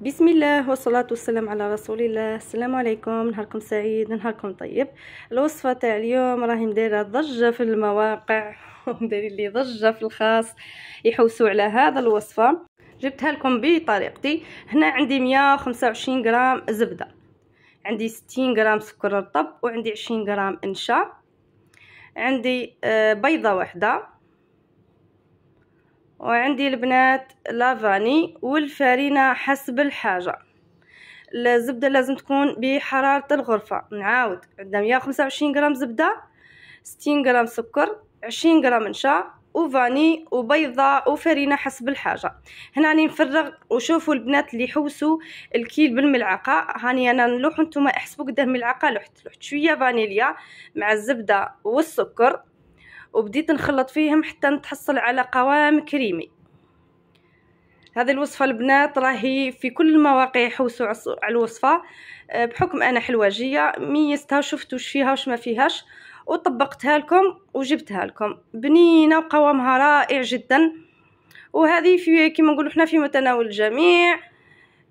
بسم الله والصلاة والسلام على رسول الله السلام عليكم نهاركم سعيد نهاركم طيب الوصفة تاع اليوم راهي مدايرة ضجة في المواقع ومدايرين لي ضجة في الخاص يحوسوا على هذا الوصفة جبتها لكم بطريقتي هنا عندي 125 غرام زبدة عندي 60 غرام سكر رطب وعندي 20 غرام نشا عندي آه، بيضة واحدة وعندي البنات لافاني والفارينة حسب الحاجة الزبدة لازم تكون بحرارة الغرفة نعاود عندنا 125 غرام زبدة 60 غرام سكر 20 غرام نشا وفاني وبيضه وفارينة حسب الحاجه هنا راني نفرغ وشوفوا البنات اللي حوسوا الكيل بالملعقه هاني انا نلوح نتوما احسبوا قداه ملعقه لحت لحت شويه فانيليا مع الزبده والسكر وبديت نخلط فيهم حتى نتحصل على قوام كريمي هذه الوصفه البنات راهي في كل المواقع يحوسوا على الوصفه أه، بحكم انا حلواجيه ميزتها وشفت وش فيها وش ما فيهاش وطبقتها لكم وجبتها لكم بنينه وقوامها رائع جدا وهذه في كما نقولوا حنا في متناول الجميع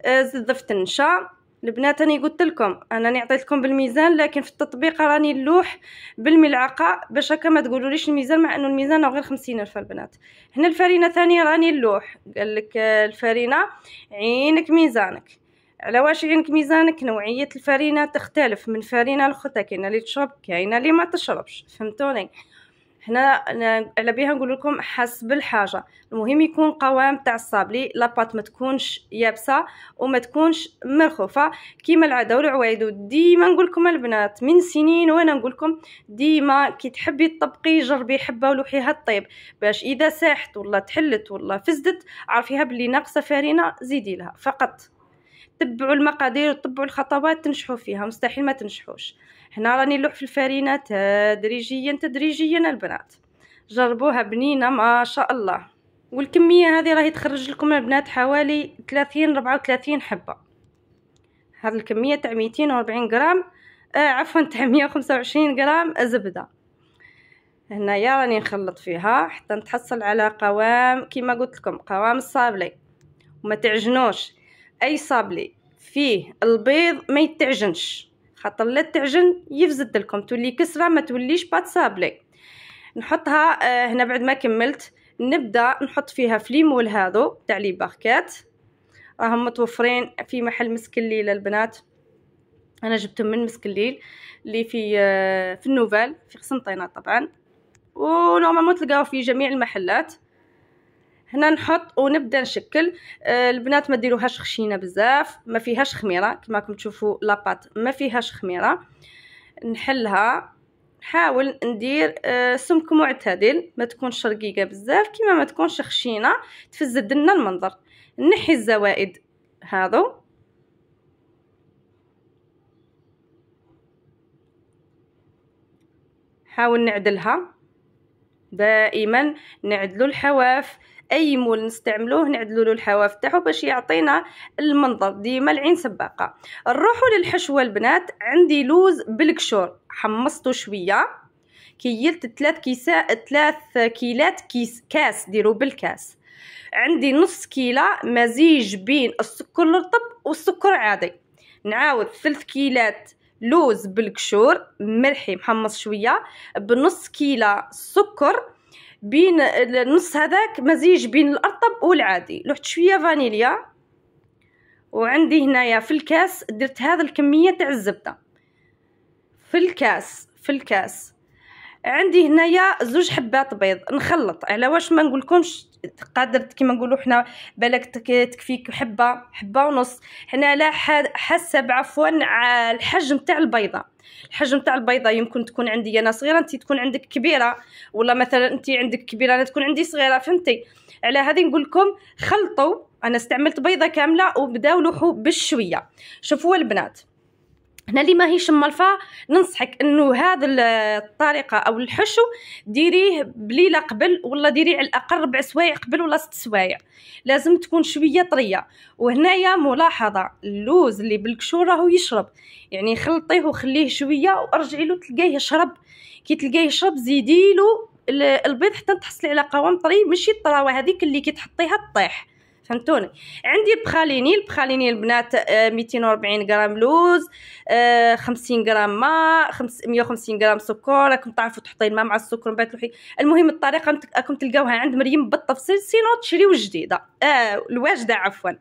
أه، زفت النشا البنات انا قلت لكم انا نعطي لكم بالميزان لكن في التطبيق راني نلوح بالملعقه باش هكا ما تقولوليش الميزان مع انه الميزان غير خمسين الف البنات هنا الفرينه ثانيه راني نلوح قال لك آه، الفرينه عينك ميزانك على واش عينك ميزانك نوعيه الفرينه تختلف من فرينه لخرى كاينه اللي تشرب كاينه اللي ما تشربش فهمتوني هنا على بيها نقول لكم حسب الحاجه المهم يكون قوام تاع الصابلي لاباط ما تكونش يابسه وما تكونش مرخوفه كيما العاده والعوايد ديما نقول لكم البنات من سنين وانا نقول لكم ديما كي تحبي تطبقي جربي حبه ولوحيها الطيب باش اذا ساحت ولا تحلت ولا فسدت عرفيها بلي ناقصه فارينه زيدي لها فقط تبعوا المقادير وتبعوا الخطوات تنجحوا فيها مستحيل ما تنجحوش هنا راني نلوح في الفرينه تدريجيا تدريجيا البنات جربوها بنينه ما شاء الله والكميه هذه راهي تخرج لكم البنات حوالي 30 34 حبه هذه الكميه تاع 240 غرام آه عفوا تاع 125 غرام زبده هنايا راني نخلط فيها حتى نتحصل على قوام كيما قلت لكم قوام الصابلي وما تعجنوش اي صابلي فيه البيض ما يتعجنش خاطر لا تعجن يفزد لكم تولي كسره ما توليش بات صابلي نحطها آه، هنا بعد ما كملت نبدا نحط فيها فليمول هادو تاع لي باركات راهم متوفرين في محل مسك الليل البنات انا جبتهم من مسك الليل اللي في آه، في النوفال في قسنطينه طبعا ونورمالمون تلقاو في جميع المحلات هنا نحط ونبدا نشكل آه، البنات ما ديروهاش خشينه بزاف ما فيهاش خميره كما راكم تشوفوا لاباط ما فيهاش خميره نحلها نحاول ندير آه، سمك معتدل ما تكونش رقيقه بزاف كما ما تكونش خشينه تفزد لنا المنظر نحي الزوائد هادو نحاول نعدلها دائما نعدلوا الحواف اي مول نستعملوه نعدلوا له الحواف تاعو باش يعطينا المنظر ديما العين سباقه نروحوا للحشوه البنات عندي لوز بالكشور حمصته شويه كيلت 3 كيسا 3 كيلات كيس كاس ديروا بالكاس عندي نص كيله مزيج بين السكر الرطب والسكر عادي نعاود ثلث كيلات لوز بالكشور ملحي محمص شويه بنص كيله سكر بين النص هذاك مزيج بين الارطب والعادي لوحت شويه فانيليا وعندي هنايا في الكاس درت هذا الكميه تاع الزبده في الكاس في الكاس عندي هنايا زوج حبات بيض نخلط على واش ما نقولكمش قادر كيما نقولوا حنا بالك تكفيك حبه حبه ونص حنا على حسب عفوا الحجم تاع البيضه الحجم تاع البيضه يمكن تكون عندي انا صغيره انت تكون عندك كبيره ولا مثلا انت عندك كبيره انا تكون عندي صغيره فهمتي على هذه نقول لكم خلطوا انا استعملت بيضه كامله وبداو لوحو بالشويه شوفوا البنات هنا اللي ماهيش مالفا ننصحك انه هذا الطريقه او الحشو ديريه بليله قبل ولا ديريه على الاقل ربع سوايع قبل ولا ست سوايع لازم تكون شويه طريه وهنايا ملاحظه اللوز اللي بالكشور راهو يشرب يعني خلطيه وخليه شويه وارجعي له تلقاه يشرب كي تلقاه يشرب زيدي له البيض حتى تحصلي على قوام طري ماشي الطراوه هذيك اللي كي تحطيها تطيح فهمتوني عندي بخاليني البخاليني البنات 240 آه، غرام لوز 50 آه، غرام ماء 150 غرام سكر راكم تعرفوا تحطين ماء مع السكر من بعد تروحي المهم الطريقه راكم تلقاوها عند مريم بالتفصيل سينو تشريو جديده آه الواجده عفوا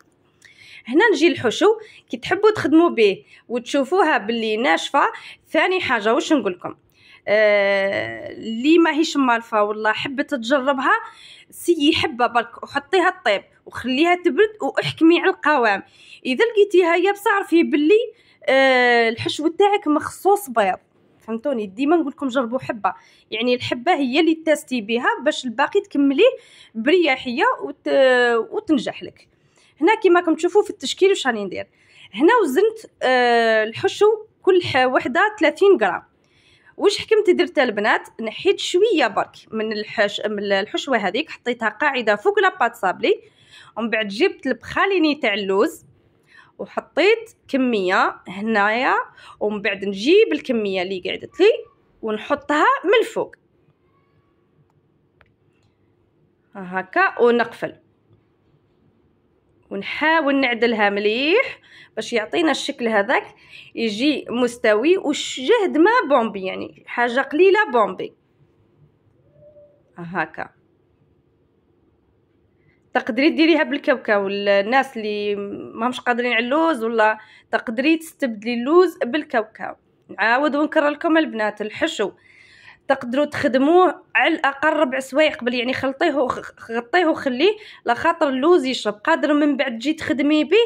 هنا نجي الحشو كي تحبوا تخدموا به وتشوفوها باللي ناشفه ثاني حاجه واش نقول لكم آه اللي ماهيش مالفه والله حبت تجربها سيي حبه برك وحطيها الطيب وخليها تبرد واحكمي على القوام اذا لقيتيها يابسه عرفي باللي آه الحشو تاعك مخصوص بيض فهمتوني ديما نقول لكم جربوا حبه يعني الحبه هي اللي تاستي بها باش الباقي تكمليه برياحيه وت... وتنجح لك هنا كيما راكم تشوفوا في التشكيل واش راني ندير هنا وزنت آه الحشو كل وحده 30 غرام واش حكمت درتها البنات نحيت شويه برك من الحش من الحشوه هذيك حطيتها قاعده فوق لاباط صابلي ومن بعد جبت البخاليني تاع اللوز وحطيت كميه هنايا ومن بعد نجيب الكميه اللي قعدت لي ونحطها من الفوق هكا ونقفل ونحاول نعدلها مليح باش يعطينا الشكل هذاك يجي مستوي وجهد ما بومبي يعني حاجه قليله بومبي هكا تقدري ديريها بالكاوكاو الناس اللي ماهمش قادرين على اللوز ولا تقدري تستبدلي اللوز بالكاوكاو نعاود ونكرر لكم البنات الحشو تقدروا تخدموه على الاقل ربع سوايع قبل يعني خلطيه غطيه وخليه لا خاطر اللوز يشرب قادر من بعد تجي تخدمي به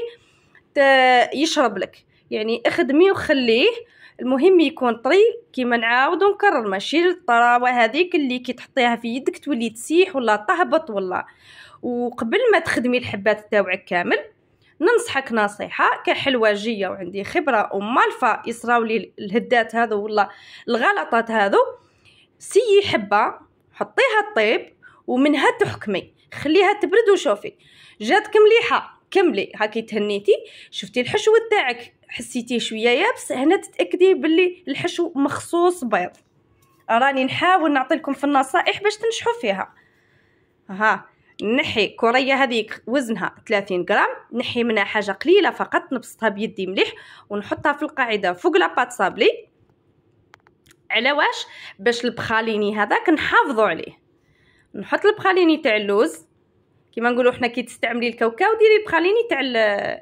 يشرب لك يعني اخدمي وخليه المهم يكون طري كيما نعاود ونكرر ماشي الطراوه هذيك اللي كي تحطيها في يدك تولي تسيح ولا تهبط ولا وقبل ما تخدمي الحبات تاوعك كامل ننصحك نصيحة كحلواجية وعندي خبرة ومالفة يصراولي الهدات هذو ولا الغلطات هذو سيي حبة حطيها الطيب ومنها تحكمي خليها تبرد وشوفي جاتك مليحة كملي هاكي تهنيتي شفتي الحشو تاعك حسيتيه شوية يابس هنا تتأكدي باللي الحشو مخصوص بيض راني نحاول نعطيلكم في النصائح باش تنجحوا فيها ها نحي كورية هذيك وزنها 30 غرام نحي منها حاجة قليلة فقط نبسطها بيدي مليح ونحطها في القاعدة فوق لاباط صابلي على واش باش البخاليني هذا كنحافظوا عليه نحط البخاليني تاع اللوز كما نقولوا حنا كي تستعملي الكاوكاو ديري البخاليني تاع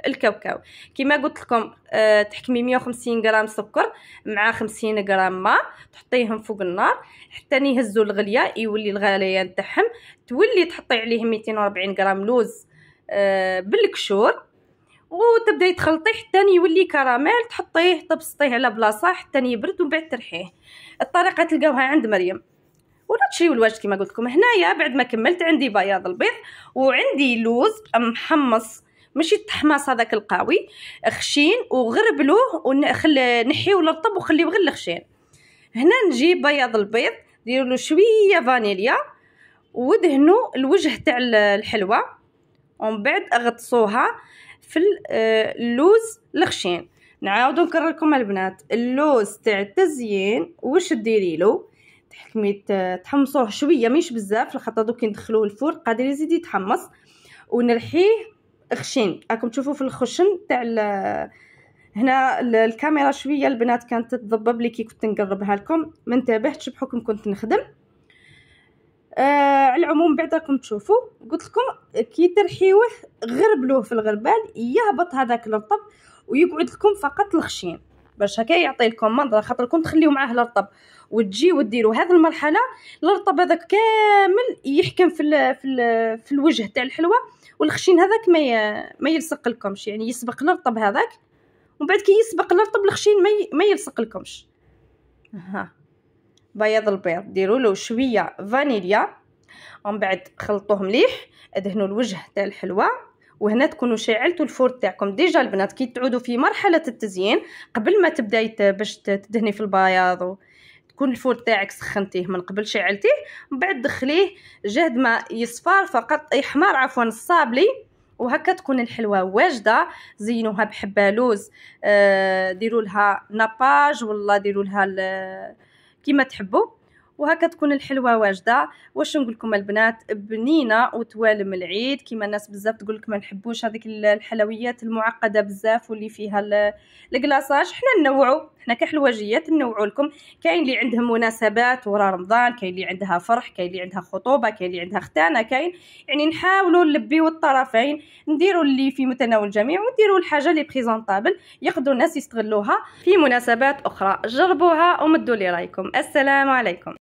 الكاوكاو كما قلت لكم أه تحكمي 150 غرام سكر مع 50 غرام ماء تحطيهم فوق النار حتى يهزوا الغليه يولي الغليان تاعهم تولي تحطي عليه 240 غرام لوز أه بالكشور وتبداي تخلطيه حتى يولي كراميل تحطيه تبسطيه على بلاصه حتى يبرد ومن بعد ترحيه الطريقه تلقاوها عند مريم ولا تشريو الواجد كما قلت لكم هنايا بعد ما كملت عندي بياض البيض وعندي لوز محمص ماشي تحماص هذاك القاوي خشين وغربلوه ونحيوه للرطب وخليه غير الخشين هنا نجيب بياض البيض ندير له شويه فانيليا ودهنوا الوجه تاع الحلوه ومن بعد اغطسوها في آه، اللوز الخشين نعاودو نكرر لكم البنات اللوز تاع التزيين واش ديري له تحكمي تحمصوه شويه مش بزاف لخاطر دوك ندخلوه الفور قادر يزيد يتحمص ونرحيه خشين راكم تشوفوا في الخشن تاع هنا الكاميرا شويه البنات كانت تضبب لي كي كنت نقربها لكم ما انتبهتش بحكم كنت نخدم آه على العموم بعد راكم تشوفوا قلت لكم كي ترحيوه غربلوه في الغربال يهبط هذاك الرطب ويقعد لكم فقط الخشين باش هكا يعطي لكم منظر خاطركم تخليو معاه الرطب وتجي وديروا هذه المرحله الرطب هذاك كامل يحكم في الـ في الـ في الوجه تاع الحلوه والخشين هذاك ما ما يلصق لكمش يعني يسبق الرطب هذاك ومن بعد كي يسبق الرطب الخشين ما ما يلصق لكمش ها بياض البيض ديروا له شويه فانيليا ومن بعد خلطوه مليح ادهنوا الوجه تاع الحلوى وهنا تكونوا شعلتوا الفور تاعكم ديجا البنات كي تعودوا في مرحله التزيين قبل ما تبداي باش تدهني في البياض و... تكون الفور تاعك سخنتيه من قبل شعلتيه من بعد دخليه جهد ما يصفر فقط يحمر عفوا الصابلي وهكا تكون الحلوى واجده زينوها بحبه لوز آه، ديروا لها ناباج ولا ديروا لها كما تحبوا وهكا تكون الحلوه واجده واش نقول لكم البنات بنينه وتوالم العيد كيما الناس بزاف تقول لك ما نحبوش هذيك الحلويات المعقده بزاف واللي فيها الكلاصاج حنا ننوعوا حنا كحلواجيات نوعوا لكم كاين اللي عندهم مناسبات ورا رمضان كاين اللي عندها فرح كاين اللي عندها خطوبه كاين اللي عندها ختانه كاين يعني نحاولوا نلبيو الطرفين نديروا اللي في متناول الجميع ونديروا الحاجه اللي بريزونطابل يقدروا الناس يستغلوها في مناسبات اخرى جربوها ومدوا لي رايكم السلام عليكم